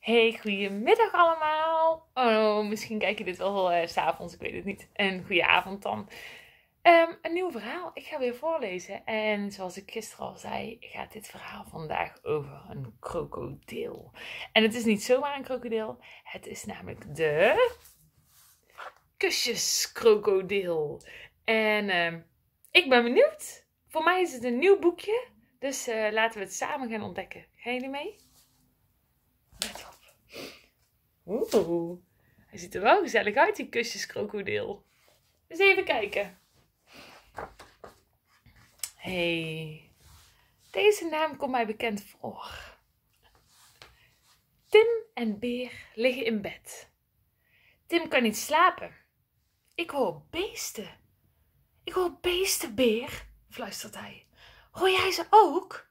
Hey, goedemiddag allemaal. Oh, misschien kijk je dit wel s eh, s'avonds, ik weet het niet. En goede avond dan. Ehm, een nieuw verhaal. Ik ga weer voorlezen. En zoals ik gisteren al zei, gaat dit verhaal vandaag over een krokodil. En het is niet zomaar een krokodil. Het is namelijk de kusjeskrokodil. En ehm, ik ben benieuwd. Voor mij is het een nieuw boekje. Dus eh, laten we het samen gaan ontdekken. Gaan jullie mee? Oeh, hij ziet er wel gezellig uit, die kusjeskrokodil. Eens even kijken. hey, deze naam komt mij bekend voor. Tim en Beer liggen in bed. Tim kan niet slapen. Ik hoor beesten. Ik hoor beesten, Beer, fluistert hij. Hoor jij ze ook?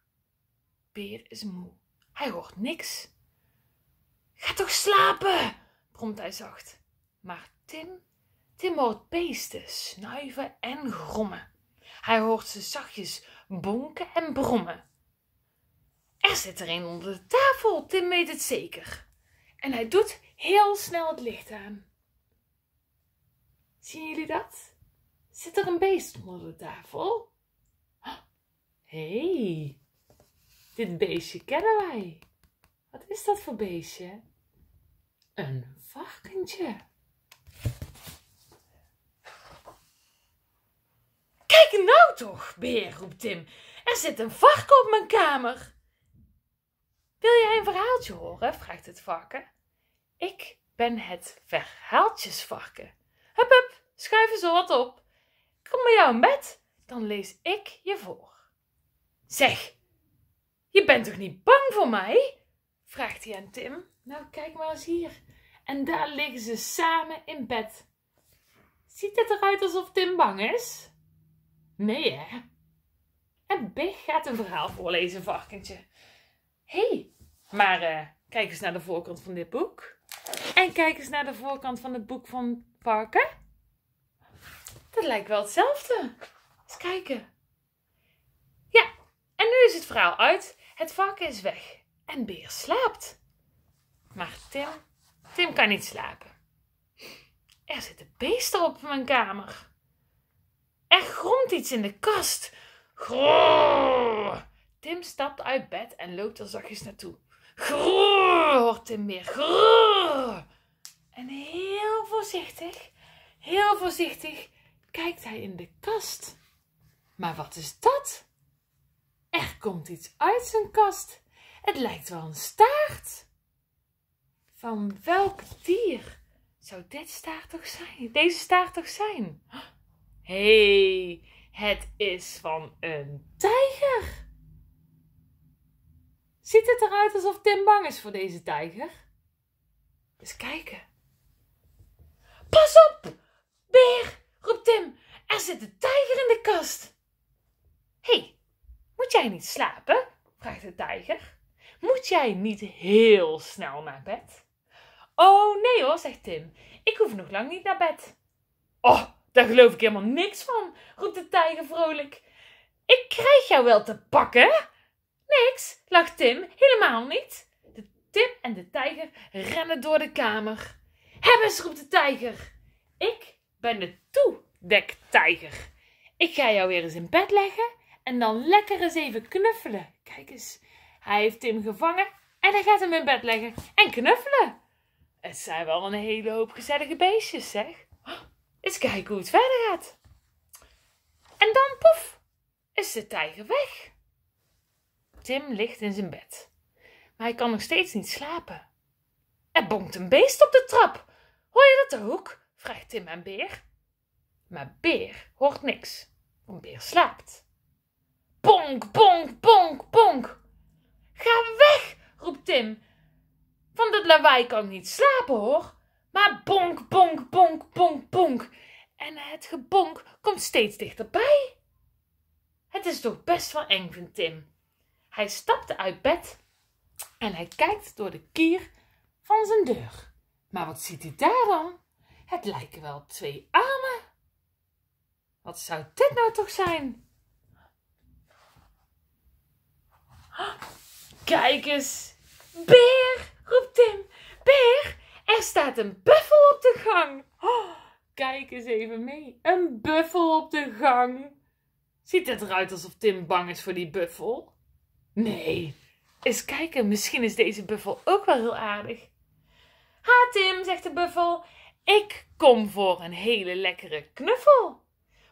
Beer is moe. Hij hoort niks. Ga toch slapen, bromt hij zacht. Maar Tim, Tim hoort beesten snuiven en grommen. Hij hoort ze zachtjes bonken en brommen. Er zit er een onder de tafel, Tim weet het zeker. En hij doet heel snel het licht aan. Zien jullie dat? Zit er een beest onder de tafel? Hé, hey, dit beestje kennen wij. Wat is dat voor beestje? een varkentje. Kijk nou toch, beer, roept Tim. Er zit een varken op mijn kamer. Wil jij een verhaaltje horen? vraagt het varken. Ik ben het verhaaltjesvarken. Hup, hup, schuif eens wat op. Kom bij jou in bed, dan lees ik je voor. Zeg, je bent toch niet bang voor mij? vraagt hij aan Tim. Nou, kijk maar eens hier. En daar liggen ze samen in bed. Ziet het eruit alsof Tim bang is? Nee, hè? En Big gaat een verhaal voorlezen, varkentje. Hé, hey, maar eh, kijk eens naar de voorkant van dit boek. En kijk eens naar de voorkant van het boek van Parker. Dat lijkt wel hetzelfde. Eens kijken. Ja, en nu is het verhaal uit. Het varken is weg en Beer slaapt. Maar Tim Tim kan niet slapen. Er zitten beesten op mijn kamer. Er gromt iets in de kast. Tim stapt uit bed en loopt er zachtjes naartoe. Grrrr, hoort Tim weer. En heel voorzichtig, heel voorzichtig kijkt hij in de kast. Maar wat is dat? Er komt iets uit zijn kast. Het lijkt wel een staart. Van welk dier zou dit staart toch zijn? Deze staart toch zijn? Hé, hey, het is van een tijger. Ziet het eruit alsof Tim bang is voor deze tijger? Eens kijken. Pas op! Beer, roept Tim. Er zit een tijger in de kast. Hé, hey, moet jij niet slapen? vraagt de tijger. Moet jij niet heel snel naar bed? Oh nee hoor, zegt Tim. Ik hoef nog lang niet naar bed. Oh, daar geloof ik helemaal niks van, roept de tijger vrolijk. Ik krijg jou wel te pakken. Niks, lacht Tim, helemaal niet. De Tim en de tijger rennen door de kamer. eens, roept de tijger. Ik ben de tijger. Ik ga jou weer eens in bed leggen en dan lekker eens even knuffelen. Kijk eens, hij heeft Tim gevangen en hij gaat hem in bed leggen en knuffelen. Het zijn wel een hele hoop gezellige beestjes, zeg. Is oh, eens kijken hoe het verder gaat. En dan, poef, is de tijger weg. Tim ligt in zijn bed. Maar hij kan nog steeds niet slapen. Er bonkt een beest op de trap. Hoor je dat ook? vraagt Tim aan Beer. Maar Beer hoort niks, want Beer slaapt. Bonk, bonk, bonk, bonk. Ga weg, roept Tim wij kan niet slapen hoor. Maar bonk, bonk, bonk, bonk, bonk. En het gebonk komt steeds dichterbij. Het is toch best wel eng, vindt Tim. Hij stapt uit bed en hij kijkt door de kier van zijn deur. Maar wat ziet hij daar dan? Het lijken wel twee armen. Wat zou dit nou toch zijn? Kijk eens, beer! roept Tim. Peer, er staat een buffel op de gang. Oh, kijk eens even mee. Een buffel op de gang. Ziet het eruit alsof Tim bang is voor die buffel? Nee. Eens kijken, misschien is deze buffel ook wel heel aardig. Ha Tim, zegt de buffel. Ik kom voor een hele lekkere knuffel.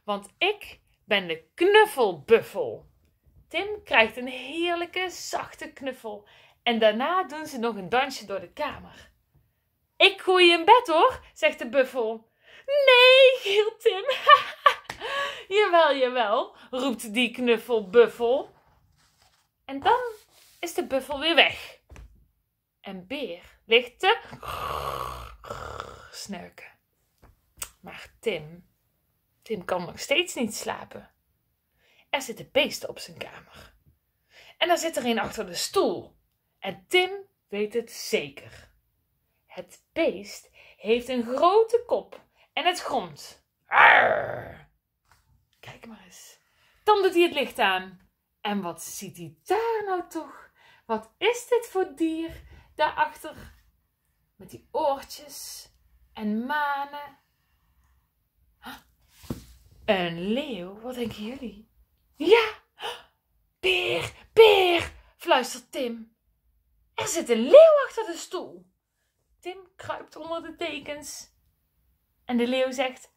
Want ik ben de knuffelbuffel. Tim krijgt een heerlijke zachte knuffel en daarna doen ze nog een dansje door de kamer. Ik gooi je in bed hoor, zegt de buffel. Nee, gilt Tim. jawel, jawel, roept die knuffel Buffel. En dan is de buffel weer weg. En Beer ligt te snurken. Maar Tim, Tim kan nog steeds niet slapen. Er zitten beesten op zijn kamer. En daar zit er een achter de stoel. En Tim weet het zeker. Het beest heeft een grote kop en het gromt. Kijk maar eens. Dan doet hij het licht aan. En wat ziet hij daar nou toch? Wat is dit voor dier daarachter? Met die oortjes en manen. Een leeuw? Wat denken jullie? Ja! Peer, peer, fluistert Tim. Er zit een leeuw achter de stoel. Tim kruipt onder de dekens. En de leeuw zegt: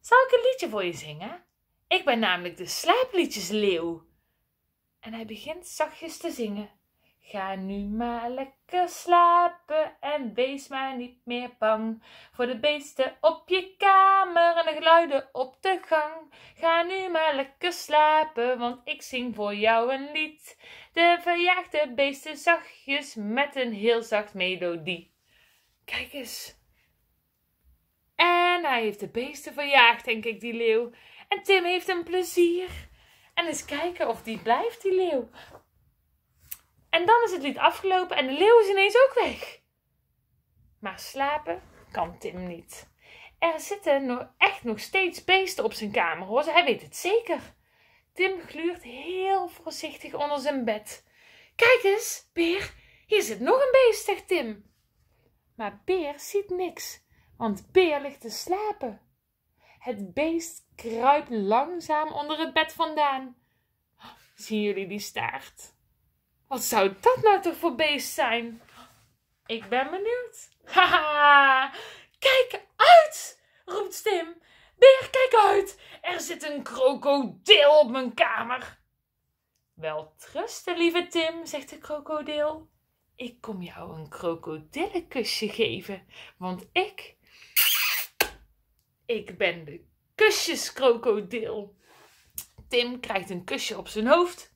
Zal ik een liedje voor je zingen? Ik ben namelijk de slaapliedjesleeuw. En hij begint zachtjes te zingen. Ga nu maar lekker slapen en wees maar niet meer bang voor de beesten op je kamer en de geluiden op de gang. Ga nu maar lekker slapen, want ik zing voor jou een lied. De verjaagde beesten zachtjes met een heel zacht melodie. Kijk eens. En hij heeft de beesten verjaagd, denk ik, die leeuw. En Tim heeft een plezier. En eens kijken of die blijft, die leeuw. En dan is het lied afgelopen en de leeuw is ineens ook weg. Maar slapen kan Tim niet. Er zitten echt nog steeds beesten op zijn kamer hoor, hij weet het zeker. Tim gluurt heel voorzichtig onder zijn bed. Kijk eens, Peer. hier zit nog een beest, zegt Tim. Maar Peer ziet niks, want Peer ligt te slapen. Het beest kruipt langzaam onder het bed vandaan. Zien jullie die staart? Wat zou dat nou toch voor beest zijn? Ik ben benieuwd. Haha, kijk uit! roept Tim. Beer, kijk uit! Er zit een krokodil op mijn kamer. Wel trusten, lieve Tim, zegt de krokodil. Ik kom jou een krokodillenkusje geven, want ik. Ik ben de kusjeskrokodil. Tim krijgt een kusje op zijn hoofd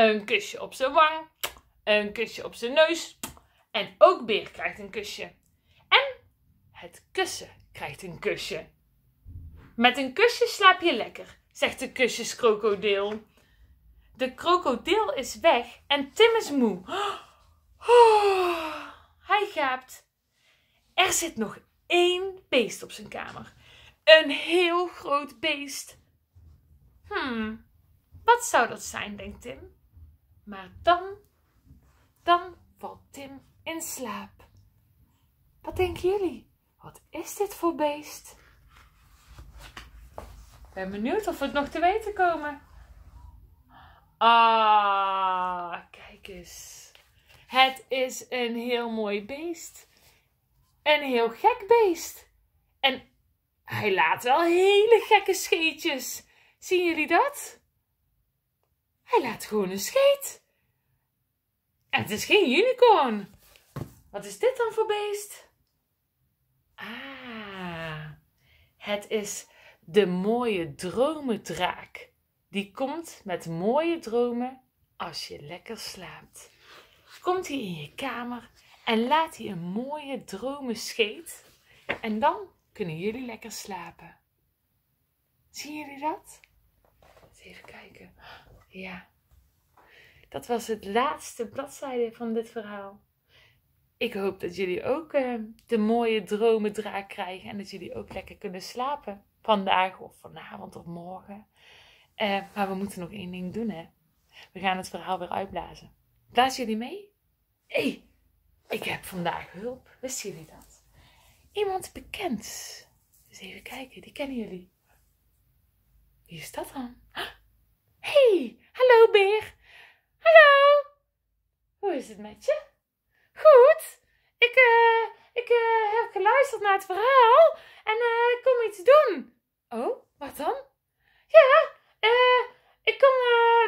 een kusje op zijn wang. Een kusje op zijn neus. En ook Beer krijgt een kusje. En het kussen krijgt een kusje. Met een kusje slaap je lekker, zegt de kusjeskrokodil. De krokodil is weg en Tim is moe. hij gaapt. Er zit nog één beest op zijn kamer. Een heel groot beest. Hmm, wat zou dat zijn, denkt Tim. Maar dan, dan valt Tim in slaap. Wat denken jullie? Wat is dit voor beest? Ik ben benieuwd of we het nog te weten komen. Ah, kijk eens. Het is een heel mooi beest. Een heel gek beest. En hij laat wel hele gekke scheetjes. Zien jullie dat? Hij laat gewoon een scheet. En het is geen unicorn. Wat is dit dan voor beest? Ah, het is de mooie dromendraak. Die komt met mooie dromen als je lekker slaapt. Komt hij in je kamer en laat hij een mooie dromen scheet. En dan kunnen jullie lekker slapen. Zien jullie dat? even kijken. Ja. Dat was het laatste bladzijde van dit verhaal. Ik hoop dat jullie ook eh, de mooie dromen draak krijgen. En dat jullie ook lekker kunnen slapen. Vandaag of vanavond of morgen. Eh, maar we moeten nog één ding doen, hè. We gaan het verhaal weer uitblazen. Blazen jullie mee? Hé, hey, ik heb vandaag hulp. Wisten jullie dat? Iemand bekend. Dus even kijken, die kennen jullie. Wie is dat dan? hey, hallo beer. Hallo. Hoe is het met je? Goed. Ik, eh, ik eh, heb geluisterd naar het verhaal en eh, ik kom iets doen. Oh, wat dan? Ja, ik kom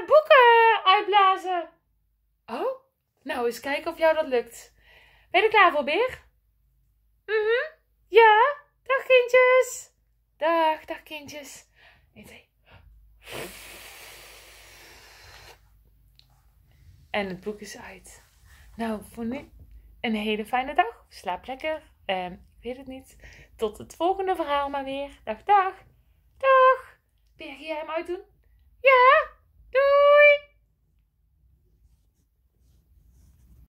boeken uitblazen. Oh, nou eens kijken of jou dat lukt. Ben je er klaar voor, Beer? Mhm, ja. Dag kindjes. Dag, dag kindjes. En het boek is uit. Nou, voor nu een hele fijne dag. Slaap lekker. Uh, ik weet het niet. Tot het volgende verhaal maar weer. Dag, dag. Dag. Ben jij hem uitdoen? Ja.